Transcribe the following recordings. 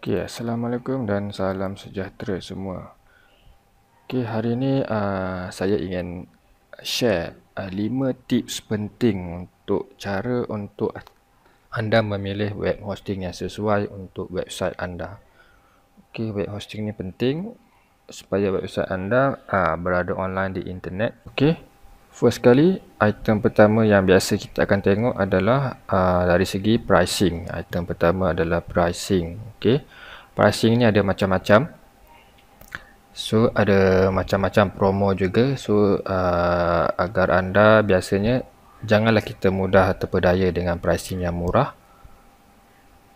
Okey, assalamualaikum dan salam sejahtera semua. Okey, hari ini uh, saya ingin share uh, tips penting untuk cara untuk anda memilih web hosting yang sesuai untuk website anda. Okey, web hosting ni penting supaya website anda uh, berada online di internet. Okey. First kali item pertama yang biasa kita akan tengok adalah uh, dari segi pricing. Item pertama adalah pricing. Okay. Pricing ni ada macam-macam. So, ada macam-macam promo juga. So, uh, agar anda biasanya janganlah kita mudah terpedaya dengan pricing yang murah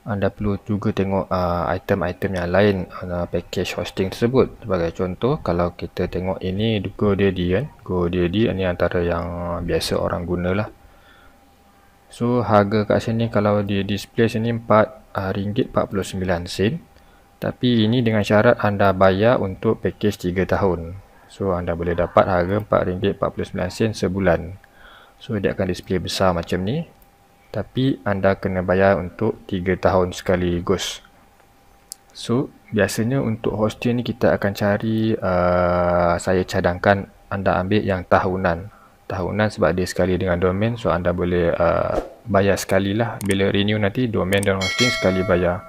anda perlu juga tengok uh, item-item uh, yang lain uh, package hosting tersebut sebagai contoh kalau kita tengok ini GoDaddy kan GoDaddy ini antara yang biasa orang guna lah. so harga kat sini kalau di display sini RM4.49 uh, tapi ini dengan syarat anda bayar untuk package 3 tahun so anda boleh dapat harga RM4.49 sebulan so dia akan display besar macam ni tapi anda kena bayar untuk 3 tahun sekali gos so biasanya untuk hostel ni kita akan cari uh, saya cadangkan anda ambil yang tahunan tahunan sebab dia sekali dengan domain so anda boleh uh, bayar sekali lah bila renew nanti domain dan hosting sekali bayar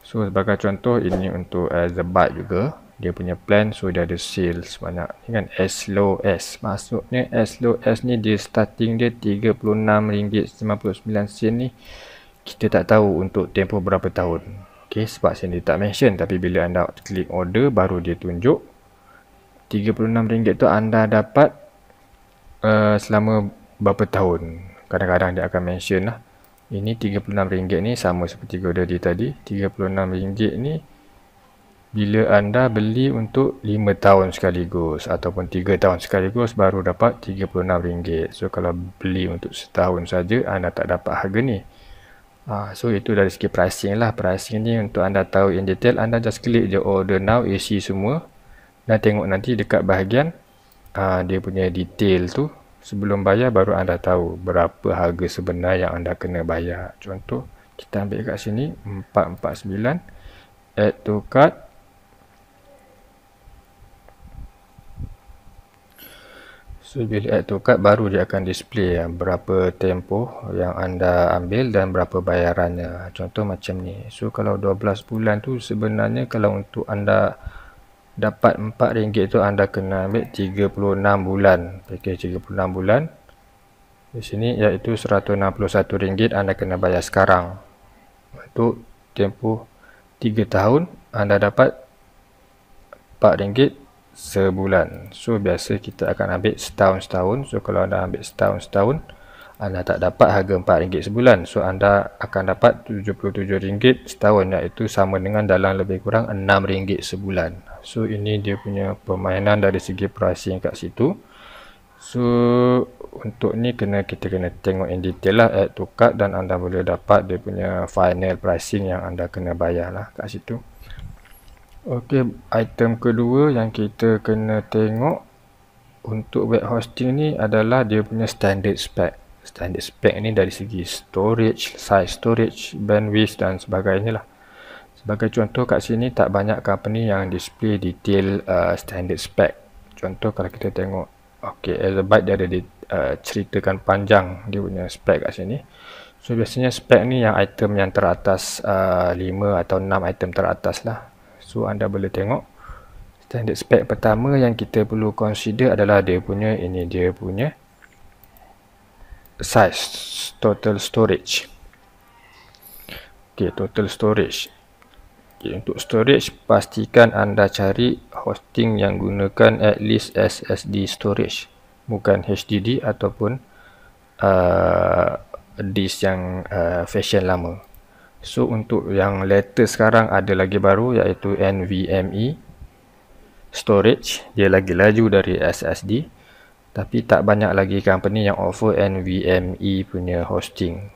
so sebagai contoh ini untuk uh, Zebat juga dia punya plan so dia ada sales banyak ni kan as low as maksudnya as low as ni dia starting dia RM36.99 ni kita tak tahu untuk tempoh berapa tahun ok sebab sini tak mention tapi bila anda klik order baru dia tunjuk RM36 tu anda dapat uh, selama berapa tahun kadang-kadang dia akan mention lah ini RM36 ni sama seperti order dia tadi RM36 ni bila anda beli untuk 5 tahun sekaligus ataupun 3 tahun sekaligus baru dapat RM36. So kalau beli untuk setahun saja anda tak dapat harga ni. Ah, so itu dari segi pricing lah. Pricing ni untuk anda tahu in detail anda just klik je order now isi semua dan tengok nanti dekat bahagian ah, dia punya detail tu sebelum bayar baru anda tahu berapa harga sebenar yang anda kena bayar. Contoh kita ambil kat sini 449 add to cart So bila add eh, to cart baru dia akan display ya, berapa tempoh yang anda ambil dan berapa bayarannya. Contoh macam ni. So kalau 12 bulan tu sebenarnya kalau untuk anda dapat RM4 tu anda kena ambil 36 bulan. Package okay, 36 bulan. Di sini iaitu RM161 anda kena bayar sekarang. Untuk tempoh 3 tahun anda dapat RM4 sebulan so biasa kita akan ambil setahun setahun so kalau anda ambil setahun setahun anda tak dapat harga empat ringgit sebulan so anda akan dapat tujuh puluh tujuh ringgit setahun Ya itu sama dengan dalam lebih kurang enam ringgit sebulan so ini dia punya permainan dari segi pricing kat situ so untuk ni kena kita kena tengok in detail lah add to cart dan anda boleh dapat dia punya final pricing yang anda kena bayar lah kat situ Okey, item kedua yang kita kena tengok untuk web hosting ni adalah dia punya standard spec. Standard spec ni dari segi storage, size storage, bandwidth dan sebagainya lah. Sebagai contoh kat sini tak banyak company yang display detail uh, standard spec. Contoh kalau kita tengok, okey, Azabyte dia ada di, uh, ceritakan panjang dia punya spec kat sini. So biasanya spec ni yang item yang teratas uh, 5 atau 6 item teratas lah So anda boleh tengok standard spec pertama yang kita perlu consider adalah dia punya ini dia punya size total storage. Okay total storage. Okay untuk storage pastikan anda cari hosting yang gunakan at least SSD storage bukan HDD ataupun uh, disk yang uh, fashion lama. So untuk yang latest sekarang ada lagi baru iaitu NVMe storage dia lagi laju dari SSD tapi tak banyak lagi company yang offer NVMe punya hosting.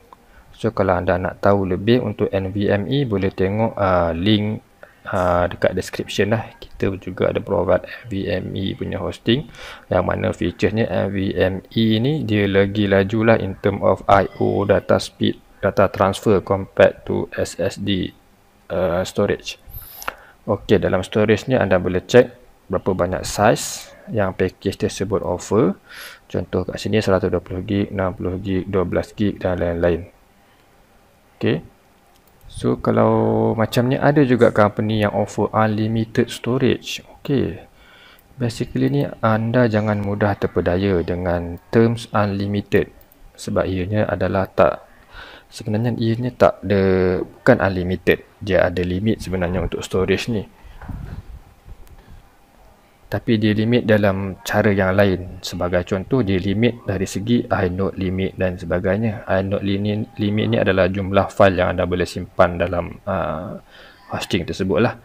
So kalau anda nak tahu lebih untuk NVMe boleh tengok uh, link Uh, dekat description lah kita juga ada provide NVMe punya hosting yang mana featuresnya NVMe ni dia lagi laju lah in term of IO data speed data transfer compared to SSD uh, storage. Okey, dalam storage ni anda boleh check berapa banyak size yang package tersebut offer. Contoh kat sini 120GB, 60GB, 12GB dan lain-lain. Okey. So kalau macam ni ada juga company yang offer unlimited storage. Okey. Basically ni anda jangan mudah terpedaya dengan terms unlimited sebab ianya adalah tak sebenarnya ianya tak ada bukan unlimited dia ada limit sebenarnya untuk storage ni tapi dia limit dalam cara yang lain sebagai contoh dia limit dari segi inode limit dan sebagainya inode limit, limit ni adalah jumlah file yang anda boleh simpan dalam uh, hosting tersebut lah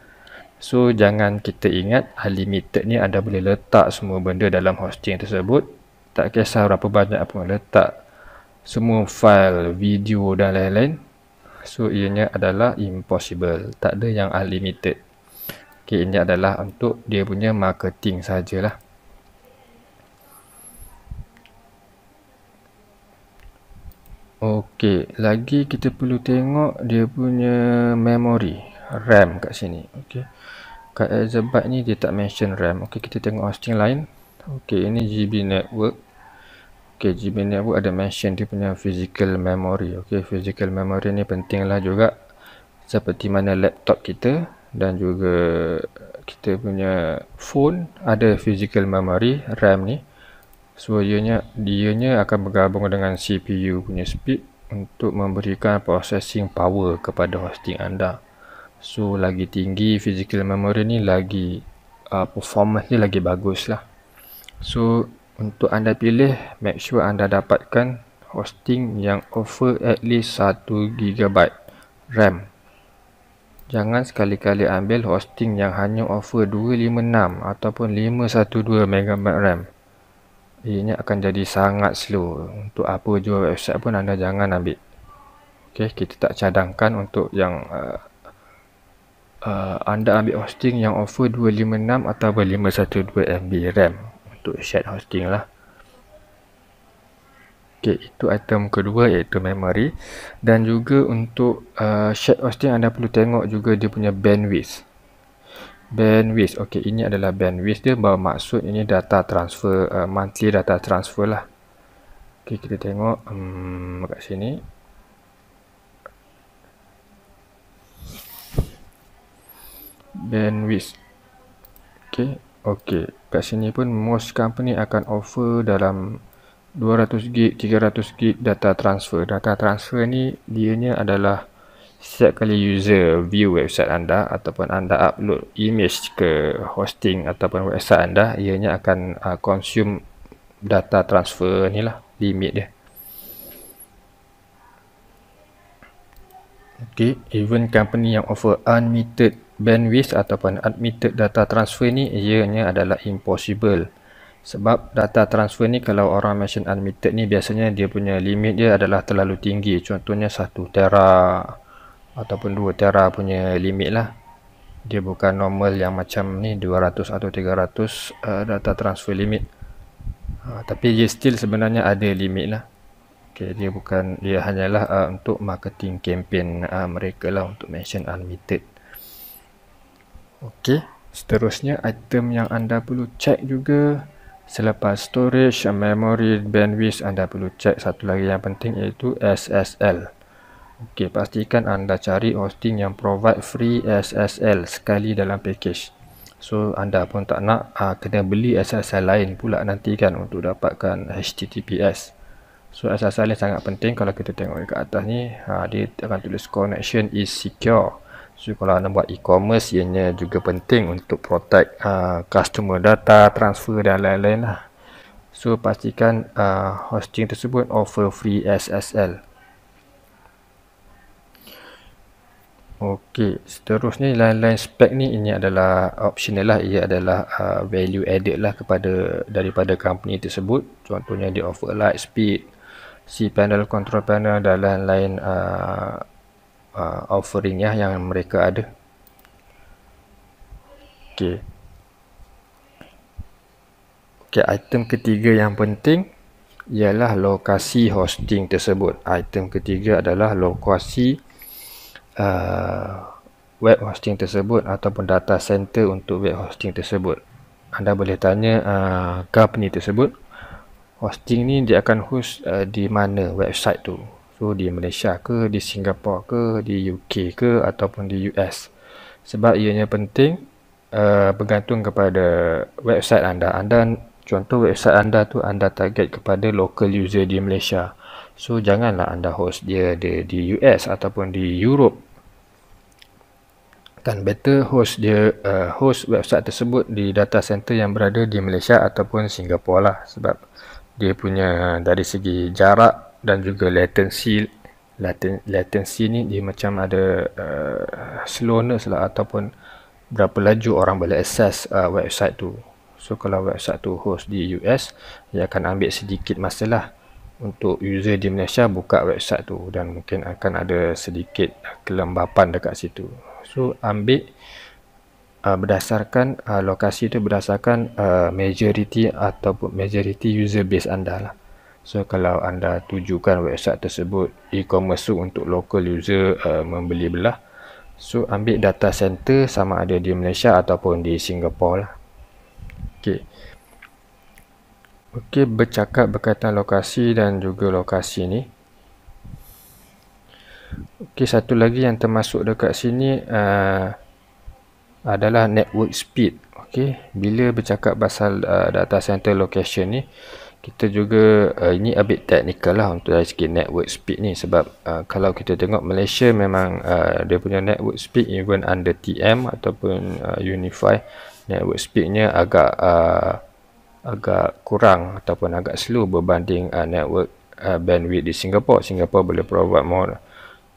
so jangan kita ingat unlimited ni anda boleh letak semua benda dalam hosting tersebut tak kisah berapa banyak pun letak semua file video dan lain-lain so ianya adalah impossible tak ada yang unlimited okey ini adalah untuk dia punya marketing sajalah okey lagi kita perlu tengok dia punya memory ram kat sini okey kat exabyte eh, ni dia tak mention ram okey kita tengok hosting lain okey ini gb network Okay, GBNet pun ada mention dia punya physical memory. Okey, physical memory ni pentinglah juga seperti mana laptop kita dan juga kita punya phone ada physical memory RAM ni. So, ianya, dianya akan bergabung dengan CPU punya speed untuk memberikan processing power kepada hosting anda. So, lagi tinggi physical memory ni lagi uh, performance ni lagi bagus lah. So, untuk anda pilih, make sure anda dapatkan hosting yang offer at least 1GB RAM. Jangan sekali-kali ambil hosting yang hanya offer 256 ataupun 512MB RAM. Ianya akan jadi sangat slow. Untuk apa jual website pun anda jangan ambil. Okay, kita tak cadangkan untuk yang uh, uh, anda ambil hosting yang offer 256 atau 512MB RAM untuk shared hosting lah. Okay, itu item kedua iaitu memory dan juga untuk uh, shared hosting anda perlu tengok juga dia punya bandwidth. Bandwidth, okay ini adalah bandwidth dia bermaksud ini data transfer, uh, monthly data transfer lah. Okay, kita tengok um, kat sini. Bandwidth. Okay, Okey, kat sini pun most company akan offer dalam 200GB 300 gig data transfer data transfer ni dianya adalah setiap kali user view website anda ataupun anda upload image ke hosting ataupun website anda ianya akan uh, consume data transfer ni lah limit dia ok even company yang offer unlimited bandwidth ataupun admitted data transfer ni ianya adalah impossible sebab data transfer ni kalau orang mention admitted ni biasanya dia punya limit dia adalah terlalu tinggi contohnya 1 tera ataupun 2 tera punya limit lah dia bukan normal yang macam ni 200 atau 300 uh, eh, data transfer limit uh, tapi dia still sebenarnya ada limit lah okay, dia bukan dia hanyalah uh, untuk marketing campaign uh, mereka lah untuk mention unlimited. Okey, seterusnya item yang anda perlu cek juga selepas storage, memory, bandwidth anda perlu cek satu lagi yang penting iaitu SSL. Okey, pastikan anda cari hosting yang provide free SSL sekali dalam package. So anda pun tak nak uh, kena beli SSL lain pula nanti kan untuk dapatkan HTTPS. So SSL ni sangat penting kalau kita tengok dekat atas ni, uh, dia akan tulis connection is secure. So kalau anda buat e-commerce ianya juga penting untuk protect uh, customer data, transfer dan lain-lain lah. So pastikan uh, hosting tersebut offer free SSL. Okey, seterusnya lain-lain spek ni ini adalah optional lah. Ia adalah uh, value added lah kepada daripada company tersebut. Contohnya dia offer light speed, C panel, control panel dan lain-lain uh, uh, offering yang mereka ada. Okay. Okay, item ketiga yang penting ialah lokasi hosting tersebut. Item ketiga adalah lokasi uh, web hosting tersebut ataupun data center untuk web hosting tersebut. Anda boleh tanya uh, company tersebut hosting ni dia akan host uh, di mana website tu tu di Malaysia ke, di Singapura ke, di UK ke ataupun di US. Sebab ianya penting uh, bergantung kepada website anda. Anda contoh website anda tu anda target kepada local user di Malaysia. So janganlah anda host dia di, di US ataupun di Europe. Dan better host dia uh, host website tersebut di data center yang berada di Malaysia ataupun Singapura lah sebab dia punya dari segi jarak dan juga latency Laten, latency ni dia macam ada uh, slowness lah ataupun berapa laju orang boleh access uh, website tu so kalau website tu host di US dia akan ambil sedikit masa lah untuk user di Malaysia buka website tu dan mungkin akan ada sedikit kelembapan dekat situ so ambil uh, berdasarkan uh, lokasi tu berdasarkan uh, majority ataupun majority user base anda lah So kalau anda tujukan website tersebut e-commerce tu untuk local user uh, membeli belah So ambil data center sama ada di Malaysia ataupun di Singapura. lah Okay Okay bercakap berkaitan lokasi dan juga lokasi ni Okey satu lagi yang termasuk dekat sini uh, Adalah network speed Okey bila bercakap pasal uh, data center location ni kita juga uh, ini a bit technical lah untuk dari segi network speed ni sebab uh, kalau kita tengok Malaysia memang uh, dia punya network speed even under TM ataupun uh, Unify network speednya agak uh, agak kurang ataupun agak slow berbanding uh, network uh, bandwidth di Singapore Singapore boleh provide more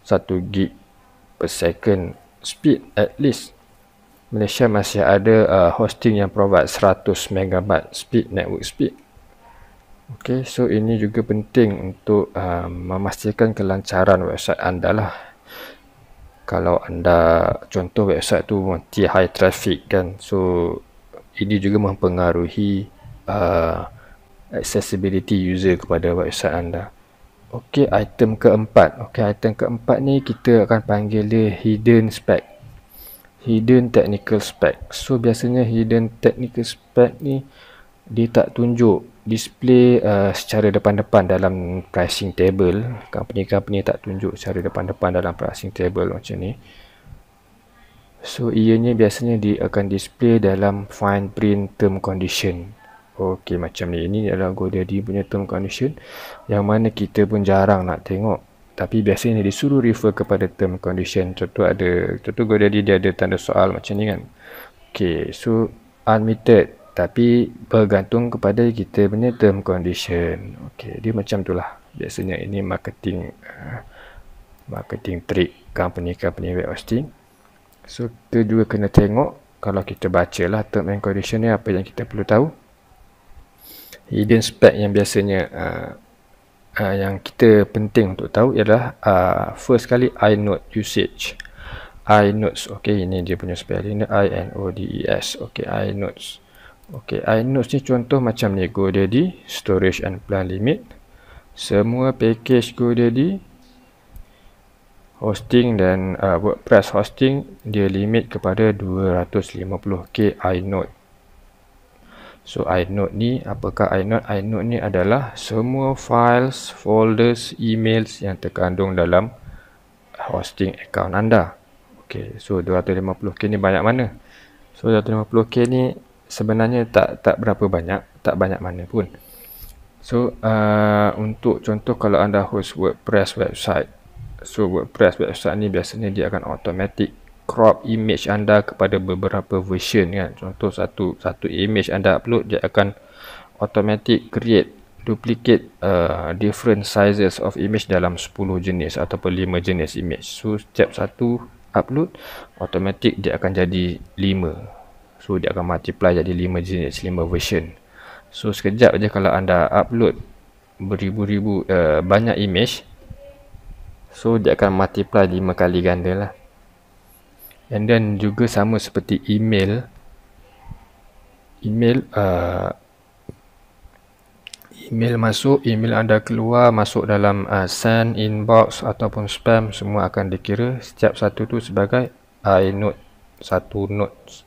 1 gig per second speed at least Malaysia masih ada uh, hosting yang provide 100 megabit speed network speed Okay, so ini juga penting untuk uh, memastikan kelancaran website anda lah. Kalau anda contoh website tu mesti high traffic kan, so ini juga mempengaruhi uh, accessibility user kepada website anda. Okay, item keempat. Okay, item keempat ni kita akan panggil dia hidden spec, hidden technical spec. So biasanya hidden technical spec ni dia tak tunjuk display uh, secara depan-depan dalam pricing table company-company tak tunjuk secara depan-depan dalam pricing table macam ni so ianya biasanya dia akan display dalam fine print term condition ok macam ni ini adalah godaddy punya term condition yang mana kita pun jarang nak tengok tapi biasanya dia suruh refer kepada term condition contoh ada contoh godaddy dia ada tanda soal macam ni kan ok so unmeted tapi bergantung kepada kita punya term condition okey dia macam itulah biasanya ini marketing uh, marketing trick company company web hosting so kita juga kena tengok kalau kita baca lah term and condition ni apa yang kita perlu tahu hidden spec yang biasanya uh, uh, yang kita penting untuk tahu ialah uh, first sekali inode usage inodes okey ini dia punya spelling dia i n o d e s okey inodes Okey, iNodes ni contoh macam ni GoDaddy, Storage and Plan Limit Semua package GoDaddy Hosting dan uh, WordPress hosting Dia limit kepada 250k iNode So iNode ni, apakah iNode? iNode ni adalah semua files, folders, emails yang terkandung dalam hosting account anda. Okey, so 250k ni banyak mana? So 250k ni sebenarnya tak tak berapa banyak, tak banyak mana pun. So uh, untuk contoh kalau anda host WordPress website, so WordPress website ni biasanya dia akan automatic crop image anda kepada beberapa version kan. Contoh satu satu image anda upload dia akan automatic create duplicate uh, different sizes of image dalam 10 jenis ataupun 5 jenis image. So setiap satu upload automatic dia akan jadi so dia akan multiply jadi 5 jenis 5 version so sekejap je kalau anda upload beribu-ribu uh, banyak image so dia akan multiply 5 kali ganda lah and then juga sama seperti email email uh, email masuk email anda keluar masuk dalam uh, send inbox ataupun spam semua akan dikira setiap satu tu sebagai uh, note satu note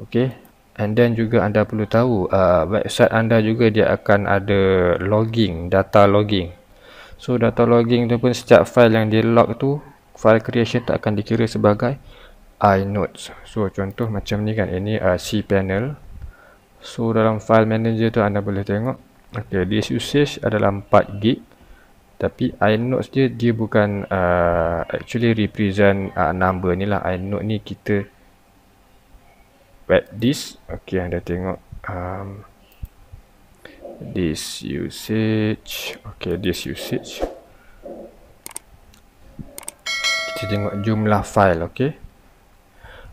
Okey, And then juga anda perlu tahu uh, website anda juga dia akan ada logging, data logging. So data logging tu pun setiap file yang dia log tu, file creation tak akan dikira sebagai inodes. So contoh macam ni kan, ini uh, panel. So dalam file manager tu anda boleh tengok. okey, this usage adalah 4GB. Tapi inodes dia, dia bukan uh, actually represent uh, number ni lah. Inode ni kita but this okay anda tengok um, this usage okay this usage kita tengok jumlah file okay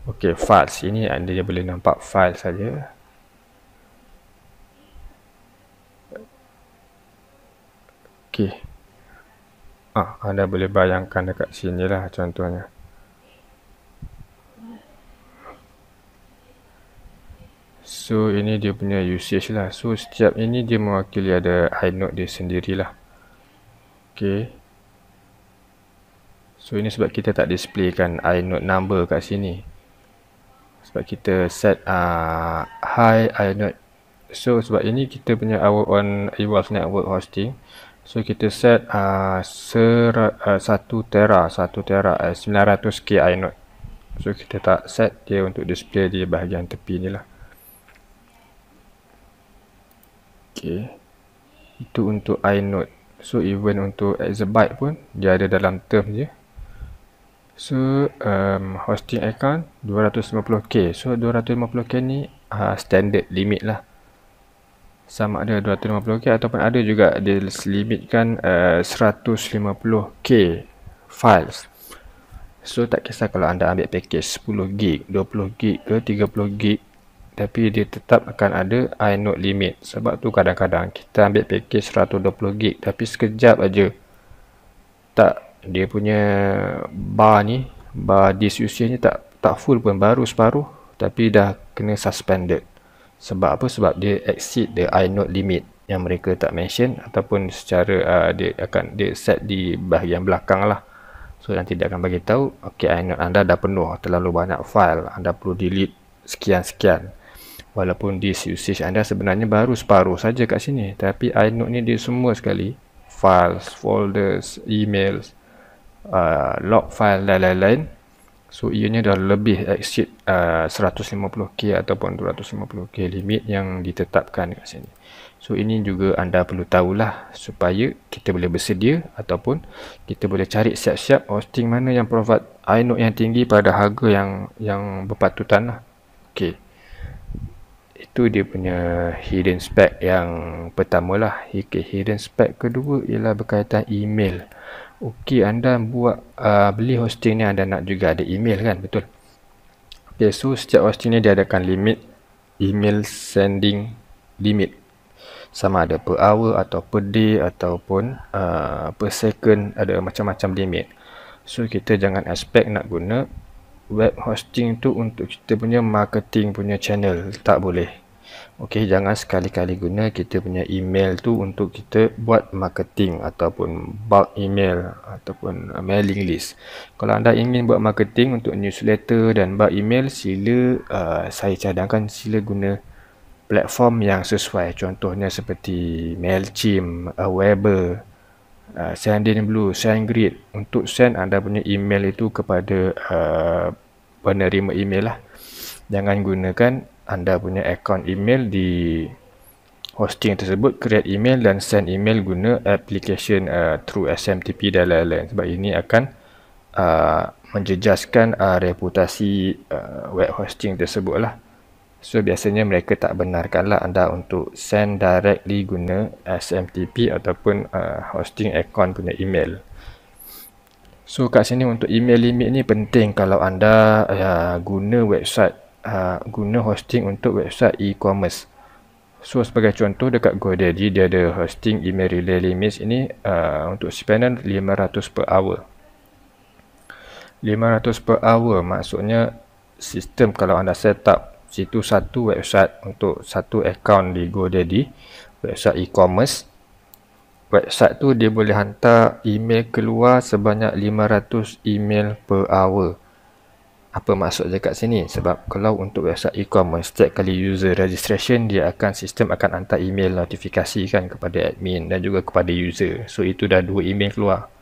okay files ini anda boleh nampak file saja okay ah anda boleh bayangkan dekat sini lah contohnya So ini dia punya usage lah. So setiap ini dia mewakili ada high note dia sendirilah. Okay. So ini sebab kita tak display kan high note number kat sini. Sebab kita set uh, high high note. So sebab ini kita punya our own Evolve Network Hosting. So kita set uh, ah, 1 ah, tera, 1 tera, uh, 900k iNode. So kita tak set dia untuk display di bahagian tepi ni lah. Okay. Itu untuk inode. So even untuk exabyte pun dia ada dalam term je. So um, hosting account 250k. So 250k ni uh, standard limit lah. Sama ada 250k ataupun ada juga dia limitkan uh, 150k files. So tak kisah kalau anda ambil package 10GB, 20GB ke 30GB tapi dia tetap akan ada inode limit sebab tu kadang-kadang kita ambil package 120 gig, tapi sekejap aja tak dia punya bar ni bar disk usianya tak tak full pun baru separuh tapi dah kena suspended sebab apa sebab dia exceed the inode limit yang mereka tak mention ataupun secara uh, dia akan dia set di bahagian belakang lah so nanti dia akan bagi tahu okay inode anda dah penuh terlalu banyak file anda perlu delete sekian-sekian walaupun this usage anda sebenarnya baru separuh saja kat sini tapi inode ni dia semua sekali files, folders, emails uh, log file dan lain-lain so ianya dah lebih exceed uh, 150k ataupun 250k limit yang ditetapkan kat sini so ini juga anda perlu tahulah supaya kita boleh bersedia ataupun kita boleh cari siap-siap hosting mana yang provide inode yang tinggi pada harga yang yang berpatutan lah okay itu dia punya hidden spec yang pertama lah okay, hidden spec kedua ialah berkaitan email ok anda buat uh, beli hosting ni anda nak juga ada email kan betul ok so setiap hosting ni dia adakan limit email sending limit sama ada per hour atau per day ataupun uh, per second ada macam-macam limit so kita jangan expect nak guna web hosting tu untuk kita punya marketing punya channel tak boleh Okey, jangan sekali-kali guna kita punya email tu untuk kita buat marketing ataupun bulk email ataupun mailing list. Kalau anda ingin buat marketing untuk newsletter dan bulk email, sila uh, saya cadangkan sila guna platform yang sesuai. Contohnya seperti Mailchimp, Aweber, uh, ah, Sendin Blue, SendGrid untuk send anda punya email itu kepada uh, penerima email lah. Jangan gunakan anda punya account email di hosting tersebut create email dan send email guna application uh, through SMTP dan lain-lain sebab ini akan uh, menjejaskan uh, reputasi uh, web hosting tersebut lah. So biasanya mereka tak benarkanlah anda untuk send directly guna SMTP ataupun uh, hosting account punya email. So kat sini untuk email limit ni penting kalau anda uh, guna website uh, guna hosting untuk website e-commerce. So sebagai contoh dekat GoDaddy dia ada hosting email relay limit ini uh, untuk spenden 500 per hour. 500 per hour maksudnya sistem kalau anda set up situ satu website untuk satu akaun di GoDaddy website e-commerce website tu dia boleh hantar email keluar sebanyak 500 email per hour apa maksud je kat sini sebab kalau untuk website e-commerce setiap kali user registration dia akan sistem akan hantar email notifikasi kan kepada admin dan juga kepada user so itu dah dua email keluar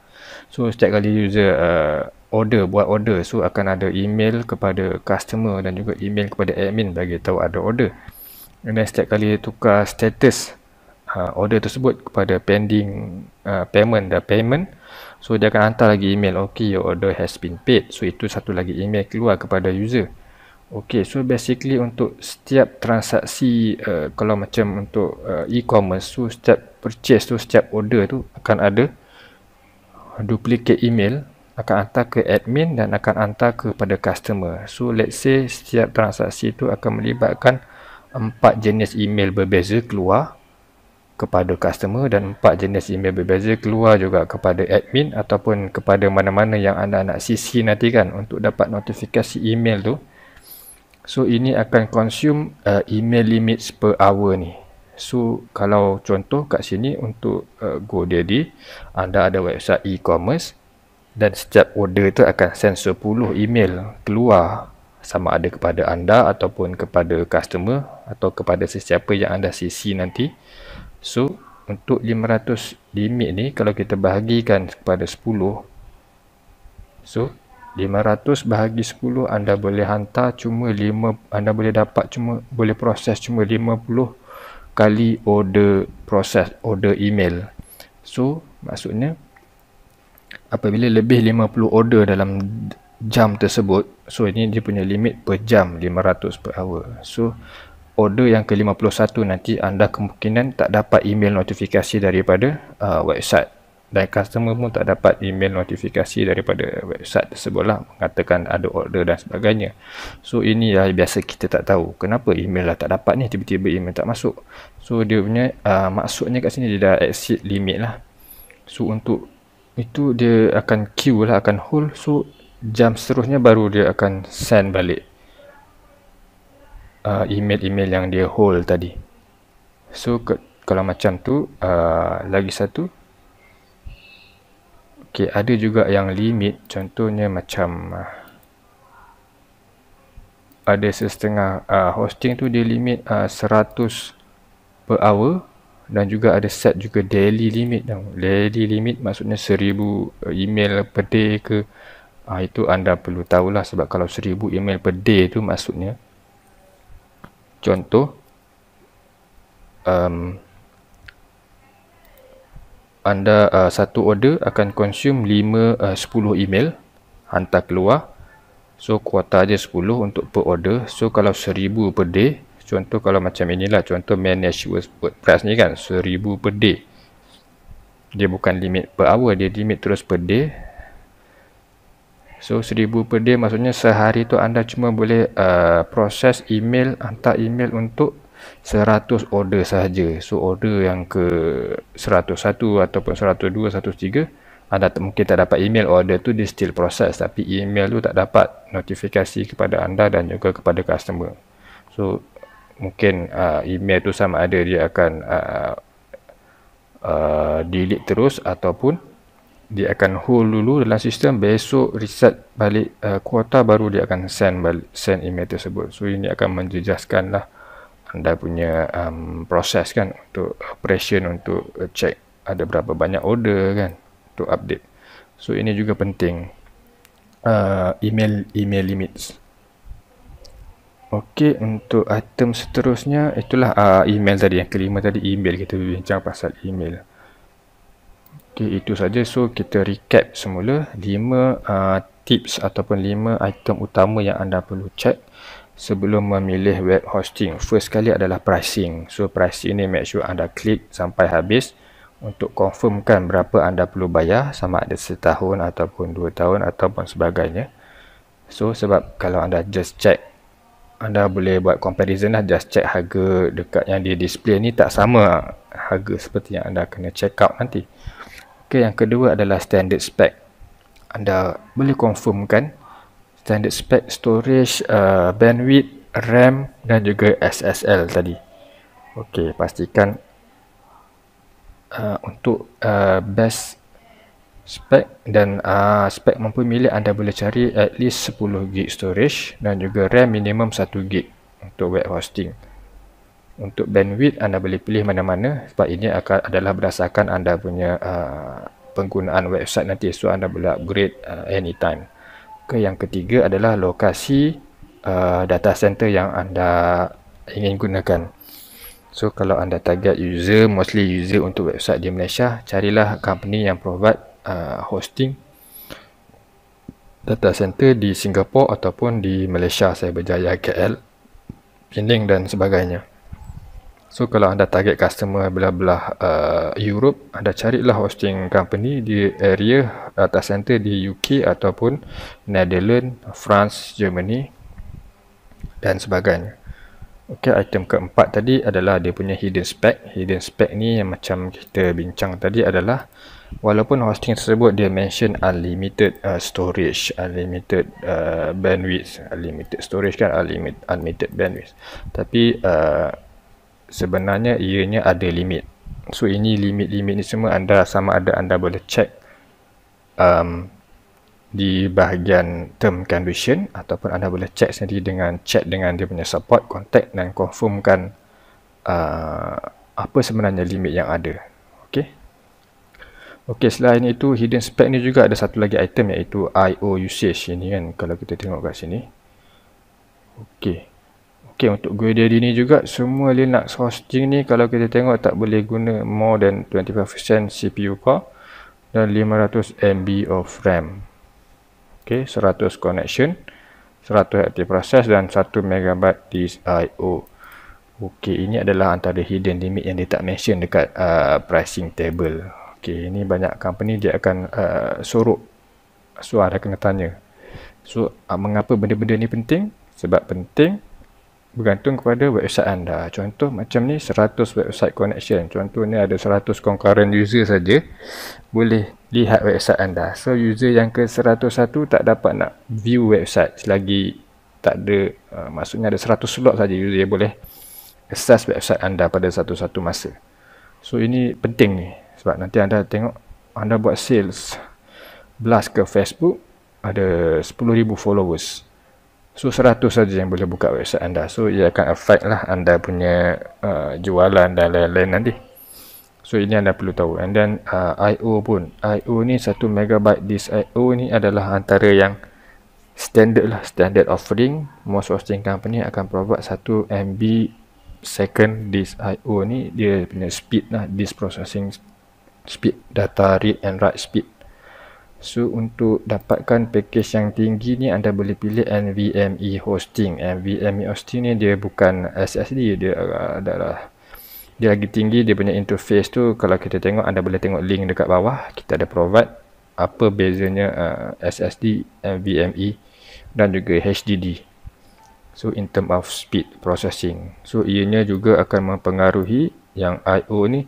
so setiap kali user uh, order buat order so akan ada email kepada customer dan juga email kepada admin bagi tahu ada order and setiap kali tukar status uh, order tersebut kepada pending uh, payment dan payment so dia akan hantar lagi email ok your order has been paid so itu satu lagi email keluar kepada user ok so basically untuk setiap transaksi uh, kalau macam untuk uh, e-commerce so setiap purchase tu setiap order tu akan ada duplicate email akan hantar ke admin dan akan hantar kepada customer. So let's say setiap transaksi itu akan melibatkan empat jenis email berbeza keluar kepada customer dan empat jenis email berbeza keluar juga kepada admin ataupun kepada mana-mana yang anda nak CC nanti kan untuk dapat notifikasi email tu. So ini akan consume uh, email limits per hour ni. So kalau contoh kat sini untuk uh, GoDaddy anda ada website e-commerce dan setiap order itu akan send 10 email keluar sama ada kepada anda ataupun kepada customer atau kepada sesiapa yang anda CC nanti so untuk 500 limit ni kalau kita bahagikan kepada 10 so 500 bahagi 10 anda boleh hantar cuma 5 anda boleh dapat cuma boleh proses cuma 50 kali order proses order email so maksudnya apabila lebih 50 order dalam jam tersebut so ini dia punya limit per jam 500 per hour so order yang ke-51 nanti anda kemungkinan tak dapat email notifikasi daripada uh, website dan customer pun tak dapat email notifikasi daripada website tersebut lah mengatakan ada order dan sebagainya so ini yang biasa kita tak tahu kenapa email lah tak dapat ni tiba-tiba email tak masuk so dia punya uh, maksudnya kat sini dia dah exceed limit lah so untuk itu dia akan queue lah akan hold so jam seterusnya baru dia akan send balik uh, email-email yang dia hold tadi so ke, kalau macam tu uh, lagi satu ok ada juga yang limit contohnya macam uh, ada sesetengah uh, hosting tu dia limit uh, 100 per hour dan juga ada set juga daily limit tau. Daily limit maksudnya seribu eh, email per day ke ah itu anda perlu tahulah sebab kalau seribu email per day tu maksudnya contoh um, anda uh, satu order akan consume lima eh, sepuluh email hantar keluar so kuota aja sepuluh untuk per order so kalau seribu per day contoh kalau macam inilah contoh manage WordPress ni kan 1000 per day dia bukan limit per hour dia limit terus per day so 1000 per day maksudnya sehari tu anda cuma boleh uh, proses email hantar email untuk 100 order sahaja so order yang ke 101 ataupun 102 103 anda mungkin tak dapat email order tu dia still proses tapi email tu tak dapat notifikasi kepada anda dan juga kepada customer so mungkin uh, email tu sama ada dia akan uh, uh, delete terus ataupun dia akan hold dulu dalam sistem besok reset balik uh, kuota baru dia akan send balik, send email tersebut so ini akan menjejaskan lah anda punya um, proses kan untuk operation untuk uh, check ada berapa banyak order kan untuk update so ini juga penting uh, email email limits Okey, untuk item seterusnya itulah uh, email tadi yang kelima tadi email kita bincang pasal email. Okey, itu saja. So kita recap semula lima uh, tips ataupun lima item utama yang anda perlu check sebelum memilih web hosting. First sekali adalah pricing. So pricing ni make sure anda klik sampai habis untuk confirmkan berapa anda perlu bayar sama ada setahun ataupun dua tahun ataupun sebagainya. So sebab kalau anda just check anda boleh buat comparison lah just check harga dekat yang dia display ni tak sama ah, harga seperti yang anda kena check out nanti ok yang kedua adalah standard spec anda boleh confirmkan standard spec storage uh, bandwidth RAM dan juga SSL tadi ok pastikan uh, untuk uh, best spek dan uh, spek mampu milik anda boleh cari at least 10 gig storage dan juga RAM minimum 1 gig untuk web hosting untuk bandwidth anda boleh pilih mana-mana sebab ini akan adalah berdasarkan anda punya uh, penggunaan website nanti so anda boleh upgrade uh, anytime okay, yang ketiga adalah lokasi uh, data center yang anda ingin gunakan so kalau anda target user mostly user untuk website di Malaysia carilah company yang provide uh, hosting data center di Singapura ataupun di Malaysia saya berjaya KL Pinding dan sebagainya so kalau anda target customer belah-belah uh, Europe anda carilah hosting company di area uh, data center di UK ataupun Netherlands, France, Germany dan sebagainya ok item keempat tadi adalah dia punya hidden spec hidden spec ni yang macam kita bincang tadi adalah walaupun hosting tersebut dia mention unlimited uh, storage unlimited uh, bandwidth unlimited storage kan unlimited, unlimited bandwidth tapi uh, sebenarnya ianya ada limit so ini limit-limit ni semua anda sama ada anda boleh check um, di bahagian term condition ataupun anda boleh check sendiri dengan chat dengan dia punya support contact dan confirmkan uh, apa sebenarnya limit yang ada okey Okey, selain itu hidden spec ni juga ada satu lagi item iaitu IO usage ini kan kalau kita tengok kat sini. Okey. Okey, untuk GoDaddy ni juga semua Linux hosting ni kalau kita tengok tak boleh guna more than 25% CPU core dan 500 MB of RAM. Okey, 100 connection, 100 active process dan 1 MB disk IO. Okey, ini adalah antara hidden limit yang dia tak mention dekat uh, pricing table okay, ini banyak company dia akan uh, sorok suara ah, kena tanya so uh, mengapa benda-benda ni penting sebab penting bergantung kepada website anda contoh macam ni 100 website connection contoh ni ada 100 concurrent user saja boleh lihat website anda so user yang ke 101 tak dapat nak view website selagi tak ada uh, maksudnya ada 100 slot saja user yang boleh access website anda pada satu-satu masa so ini penting ni sebab nanti anda tengok anda buat sales blast ke Facebook ada 10,000 followers so 100 saja yang boleh buka website anda so ia akan affect lah anda punya uh, jualan dan lain-lain nanti so ini anda perlu tahu and then uh, IO pun IO ni 1 megabyte disk IO ni adalah antara yang standard lah standard offering most hosting company akan provide 1 MB second disk IO ni dia punya speed lah disk processing speed data read and write speed so untuk dapatkan package yang tinggi ni anda boleh pilih NVMe hosting NVMe hosting ni dia bukan SSD dia uh, adalah dia lagi tinggi dia punya interface tu kalau kita tengok anda boleh tengok link dekat bawah kita ada provide apa bezanya uh, SSD NVMe dan juga HDD so in term of speed processing so ianya juga akan mempengaruhi yang IO ni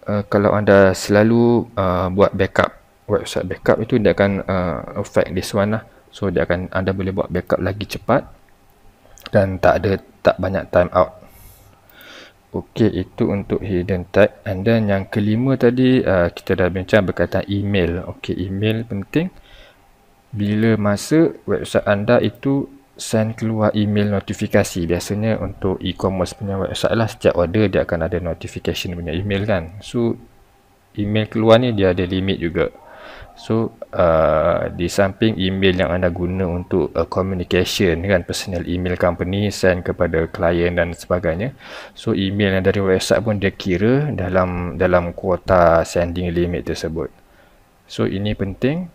Uh, kalau anda selalu uh, buat backup website backup itu dia akan uh, affect this one lah so dia akan anda boleh buat backup lagi cepat dan tak ada tak banyak time out Okey itu untuk hidden tag and then yang kelima tadi uh, kita dah bincang berkaitan email okey email penting bila masa website anda itu send keluar email notifikasi biasanya untuk e-commerce punya website lah setiap order dia akan ada notification punya email kan so email keluar ni dia ada limit juga so uh, di samping email yang anda guna untuk uh, communication kan personal email company send kepada klien dan sebagainya so email yang dari website pun dia kira dalam dalam kuota sending limit tersebut so ini penting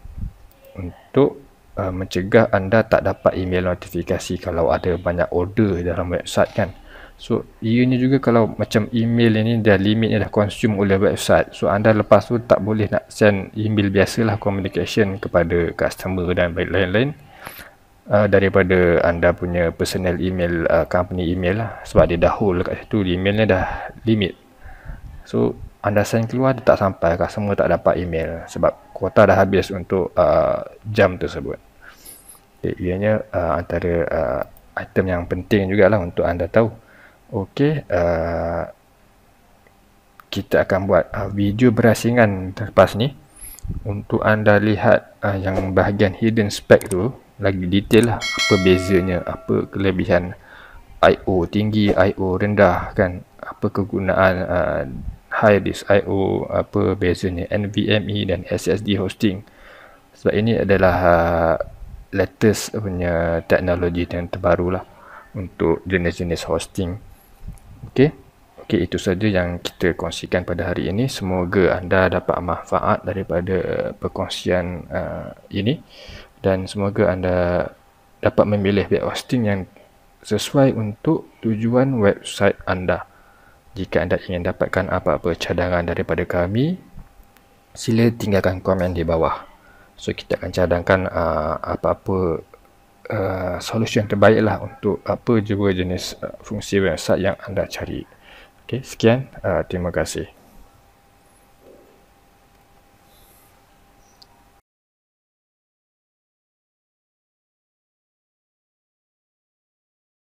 untuk uh, mencegah anda tak dapat email notifikasi kalau ada banyak order dalam website kan so ianya juga kalau macam email ini dah limitnya dah consume oleh website so anda lepas tu tak boleh nak send email biasalah communication kepada customer dan lain-lain uh, daripada anda punya personal email uh, company email lah sebab dia dah hold kat situ emailnya dah limit so anda send keluar dia tak sampai customer tak dapat email sebab kuota dah habis untuk uh, jam tersebut Eh, ianya uh, antara uh, item yang penting juga lah untuk anda tahu Okey, uh, kita akan buat uh, video berasingan lepas ni untuk anda lihat uh, yang bahagian hidden spec tu lagi detail lah apa bezanya apa kelebihan IO tinggi IO rendah kan apa kegunaan uh, high disk IO apa bezanya NVMe dan SSD hosting sebab ini adalah uh, latest punya teknologi yang terbaru lah untuk jenis-jenis hosting. Okey. Okey, itu saja yang kita kongsikan pada hari ini. Semoga anda dapat manfaat daripada eh, perkongsian uh, ini dan semoga anda dapat memilih web hosting yang sesuai untuk tujuan website anda. Jika anda ingin dapatkan apa-apa cadangan daripada kami, sila tinggalkan komen di bawah. So kita akan cadangkan uh, apa-apa uh, solution terbaiklah untuk apa juga jenis uh, fungsi website yang anda cari. Okay, sekian. Uh, terima kasih.